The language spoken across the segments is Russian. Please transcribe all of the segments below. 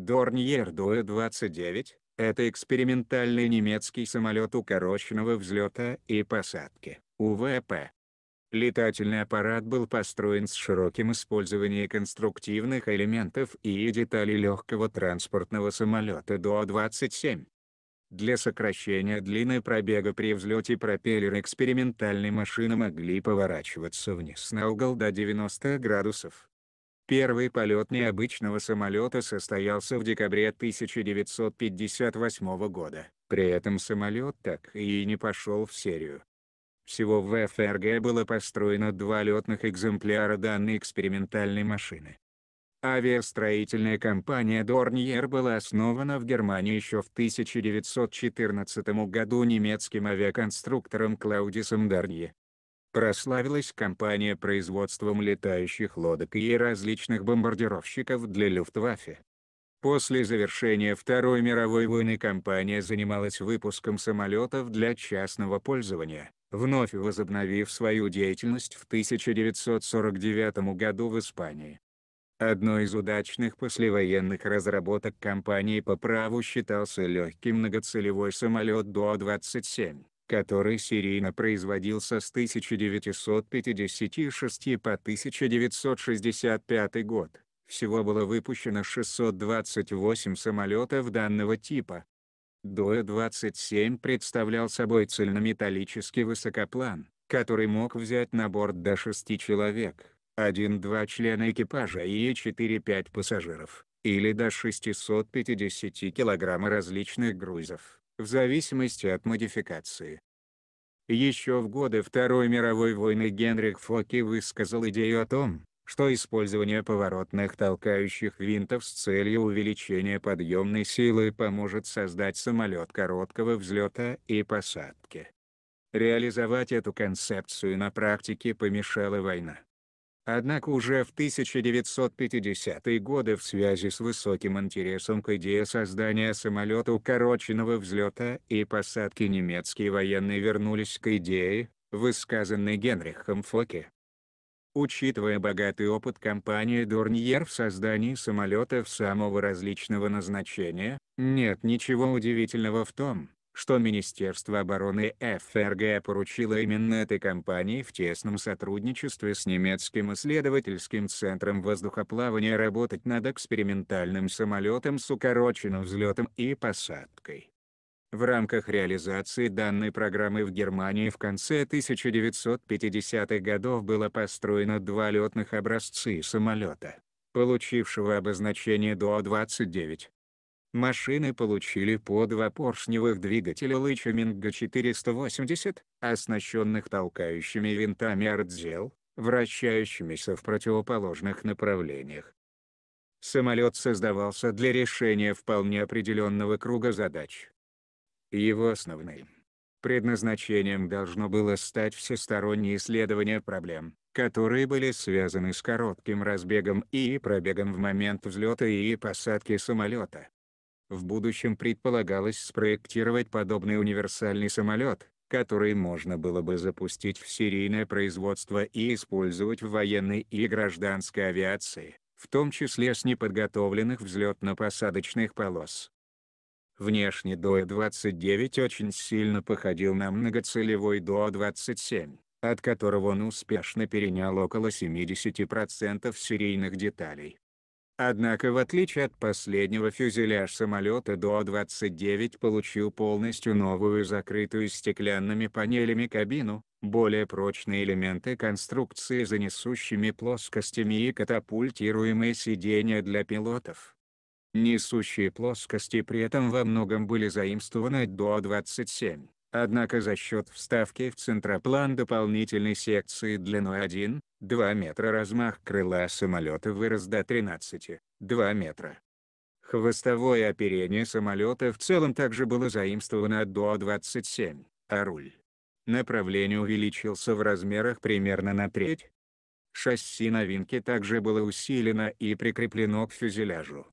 Dornier Due 29 – это экспериментальный немецкий самолет укороченного взлета и посадки, УВП. Летательный аппарат был построен с широким использованием конструктивных элементов и деталей легкого транспортного самолета ДО-27. Для сокращения длины пробега при взлете пропеллеры экспериментальной машины могли поворачиваться вниз на угол до 90 градусов. Первый полет необычного самолета состоялся в декабре 1958 года, при этом самолет так и не пошел в серию. Всего в ФРГ было построено два летных экземпляра данной экспериментальной машины. Авиастроительная компания Dornier была основана в Германии еще в 1914 году немецким авиаконструктором Клаудисом Дорнье. Прославилась компания производством летающих лодок и различных бомбардировщиков для Люфтваффе. После завершения Второй мировой войны компания занималась выпуском самолетов для частного пользования, вновь возобновив свою деятельность в 1949 году в Испании. Одной из удачных послевоенных разработок компании по праву считался легкий многоцелевой самолет До-27 который серийно производился с 1956 по 1965 год. Всего было выпущено 628 самолетов данного типа. Доэ-27 представлял собой цельнометаллический высокоплан, который мог взять на борт до 6 человек, 1-2 члена экипажа и 4-5 пассажиров, или до 650 кг различных грузов в зависимости от модификации. Еще в годы Второй мировой войны Генрих Фоки высказал идею о том, что использование поворотных толкающих винтов с целью увеличения подъемной силы поможет создать самолет короткого взлета и посадки. Реализовать эту концепцию на практике помешала война. Однако уже в 1950-е годы в связи с высоким интересом к идее создания самолета укороченного взлета и посадки немецкие военные вернулись к идее, высказанной Генрихом Фоке. Учитывая богатый опыт компании Дорниер в создании самолетов самого различного назначения, нет ничего удивительного в том, что Министерство обороны ФРГ поручило именно этой компании в тесном сотрудничестве с немецким исследовательским центром воздухоплавания работать над экспериментальным самолетом с укороченным взлетом и посадкой. В рамках реализации данной программы в Германии в конце 1950-х годов было построено два летных образцы самолета, получившего обозначение ДО-29. Машины получили по два поршневых двигателя Лычеминга 480, оснащенных толкающими винтами Ардзел, вращающимися в противоположных направлениях. Самолет создавался для решения вполне определенного круга задач. Его основным предназначением должно было стать всестороннее исследование проблем, которые были связаны с коротким разбегом и пробегом в момент взлета и посадки самолета. В будущем предполагалось спроектировать подобный универсальный самолет, который можно было бы запустить в серийное производство и использовать в военной и гражданской авиации, в том числе с неподготовленных взлетно-посадочных полос. Внешне ДОЭ-29 очень сильно походил на многоцелевой ДО-27, от которого он успешно перенял около 70% серийных деталей. Однако в отличие от последнего фюзеляж самолета ДО-29 а получил полностью новую закрытую стеклянными панелями кабину, более прочные элементы конструкции за несущими плоскостями и катапультируемые сиденья для пилотов. Несущие плоскости при этом во многом были заимствованы от а ДО-27. Однако за счет вставки в центроплан дополнительной секции длиной 1,2 метра размах крыла самолета вырос до 13,2 метра. Хвостовое оперение самолета в целом также было заимствовано от ДО-27, а руль. Направление увеличился в размерах примерно на треть. Шасси новинки также было усилено и прикреплено к фюзеляжу.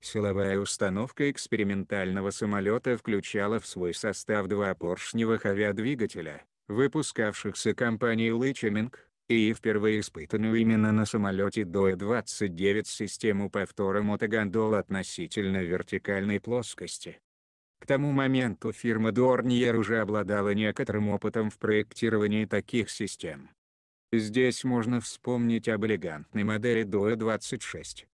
Силовая установка экспериментального самолета включала в свой состав два поршневых авиадвигателя, выпускавшихся компанией Личеминг, и впервые испытанную именно на самолете ДОЭ-29 систему повтора мотогондол относительно вертикальной плоскости. К тому моменту фирма Dornier уже обладала некоторым опытом в проектировании таких систем. Здесь можно вспомнить об элегантной модели DOE-26,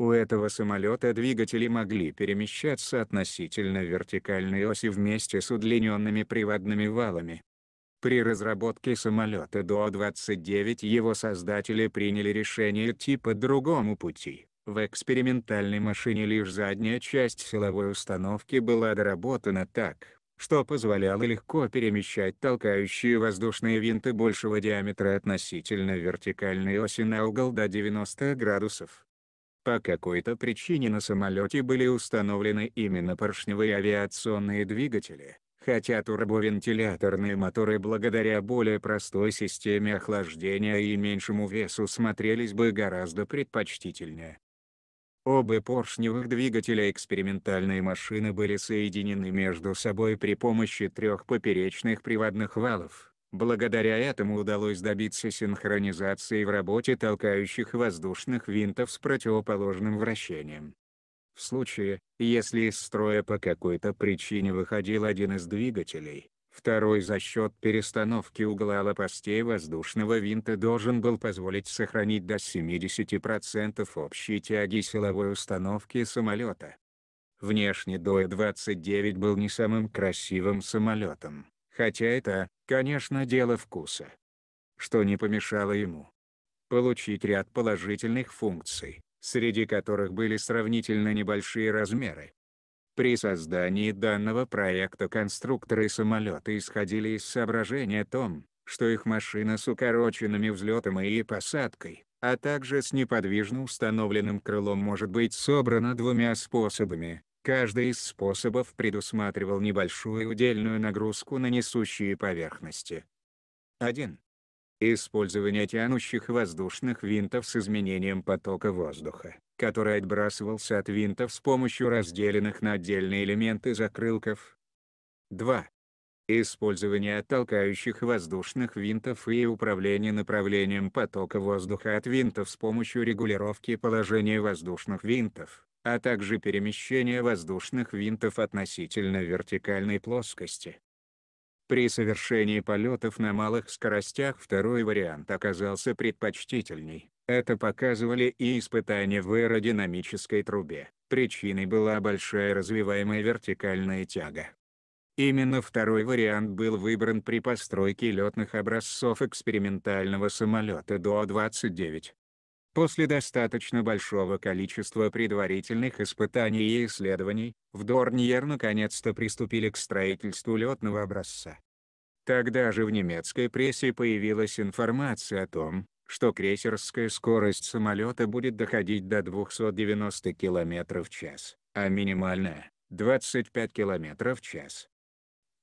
у этого самолета двигатели могли перемещаться относительно вертикальной оси вместе с удлиненными приводными валами. При разработке самолета ДО-29 его создатели приняли решение идти типа по другому пути. В экспериментальной машине лишь задняя часть силовой установки была доработана так, что позволяло легко перемещать толкающие воздушные винты большего диаметра относительно вертикальной оси на угол до 90 градусов. По какой-то причине на самолете были установлены именно поршневые авиационные двигатели, хотя турбовентиляторные моторы благодаря более простой системе охлаждения и меньшему весу смотрелись бы гораздо предпочтительнее. Оба поршневых двигателя экспериментальной машины были соединены между собой при помощи трех поперечных приводных валов, Благодаря этому удалось добиться синхронизации в работе толкающих воздушных винтов с противоположным вращением. В случае, если из строя по какой-то причине выходил один из двигателей, второй за счет перестановки угла лопастей воздушного винта должен был позволить сохранить до 70% общей тяги силовой установки самолета. Внешне Доя-29 был не самым красивым самолетом. Хотя это, конечно дело вкуса. Что не помешало ему получить ряд положительных функций, среди которых были сравнительно небольшие размеры. При создании данного проекта конструкторы самолета исходили из соображения о том, что их машина с укороченными взлетом и посадкой, а также с неподвижно установленным крылом может быть собрана двумя способами Каждый из способов предусматривал небольшую удельную нагрузку на несущие поверхности. 1. Использование тянущих воздушных винтов с изменением потока воздуха, который отбрасывался от винтов с помощью разделенных на отдельные элементы закрылков. 2. Использование толкающих воздушных винтов и управление направлением потока воздуха от винтов с помощью регулировки положения воздушных винтов а также перемещение воздушных винтов относительно вертикальной плоскости. При совершении полетов на малых скоростях второй вариант оказался предпочтительней, это показывали и испытания в аэродинамической трубе, причиной была большая развиваемая вертикальная тяга. Именно второй вариант был выбран при постройке летных образцов экспериментального самолета до 29 После достаточно большого количества предварительных испытаний и исследований, в Дорниер наконец-то приступили к строительству летного образца. Тогда же в немецкой прессе появилась информация о том, что крейсерская скорость самолета будет доходить до 290 км в час, а минимальная — 25 км в час.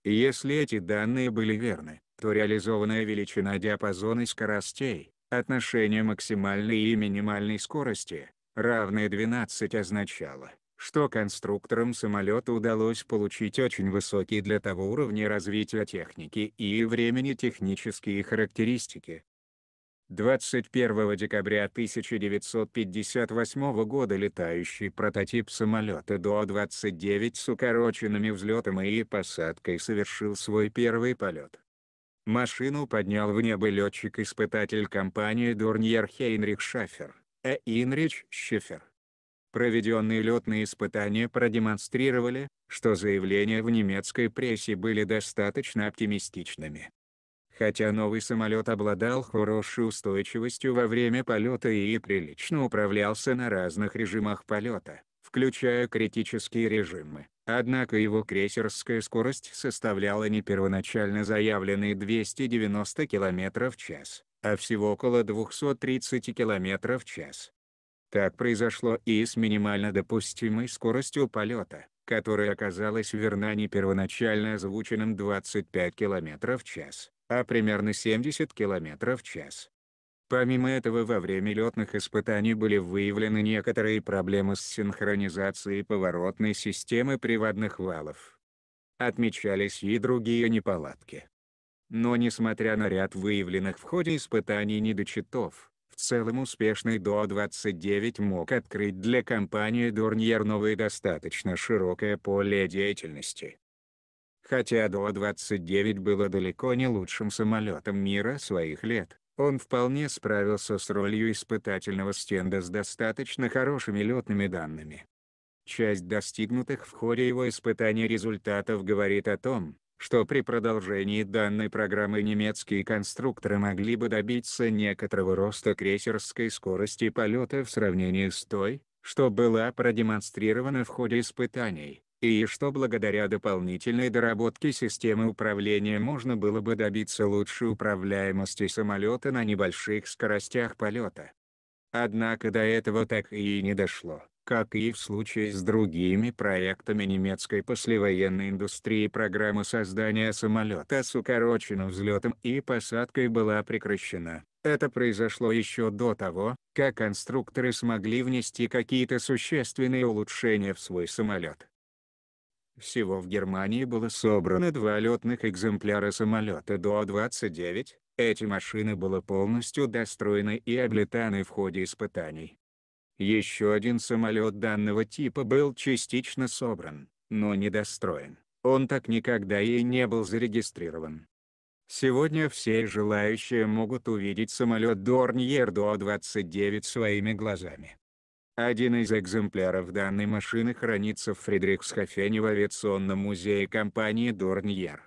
Если эти данные были верны, то реализованная величина диапазона скоростей, Отношение максимальной и минимальной скорости, равное 12, означало, что конструкторам самолета удалось получить очень высокие для того уровня развития техники и времени технические характеристики. 21 декабря 1958 года летающий прототип самолета ДО-29 с укороченными взлетом и посадкой совершил свой первый полет. Машину поднял в небо летчик-испытатель компании Дурньер Хейнрих Шафер, э Инрич Шифер. Проведенные летные испытания продемонстрировали, что заявления в немецкой прессе были достаточно оптимистичными. Хотя новый самолет обладал хорошей устойчивостью во время полета и прилично управлялся на разных режимах полета, включая критические режимы, Однако его крейсерская скорость составляла не первоначально заявленные 290 км в час, а всего около 230 км в час. Так произошло и с минимально допустимой скоростью полета, которая оказалась верна не первоначально озвученным 25 км в час, а примерно 70 км в час. Помимо этого во время летных испытаний были выявлены некоторые проблемы с синхронизацией поворотной системы приводных валов. Отмечались и другие неполадки. Но несмотря на ряд выявленных в ходе испытаний недочетов, в целом успешный ДО-29 мог открыть для компании Dornier новое достаточно широкое поле деятельности. Хотя ДО-29 было далеко не лучшим самолетом мира своих лет, он вполне справился с ролью испытательного стенда с достаточно хорошими летными данными. Часть достигнутых в ходе его испытаний результатов говорит о том, что при продолжении данной программы немецкие конструкторы могли бы добиться некоторого роста крейсерской скорости полета в сравнении с той, что была продемонстрирована в ходе испытаний и что благодаря дополнительной доработке системы управления можно было бы добиться лучшей управляемости самолета на небольших скоростях полета. Однако до этого так и не дошло, как и в случае с другими проектами немецкой послевоенной индустрии программа создания самолета с укороченным взлетом и посадкой была прекращена. Это произошло еще до того, как конструкторы смогли внести какие-то существенные улучшения в свой самолет. Всего в Германии было собрано два летных экземпляра самолета ДО-29, эти машины были полностью достроены и облетаны в ходе испытаний. Еще один самолет данного типа был частично собран, но не достроен, он так никогда и не был зарегистрирован. Сегодня все желающие могут увидеть самолет Dornier Do 29 своими глазами. Один из экземпляров данной машины хранится в Фридрихсхофене в авиационном музее компании Дорньер.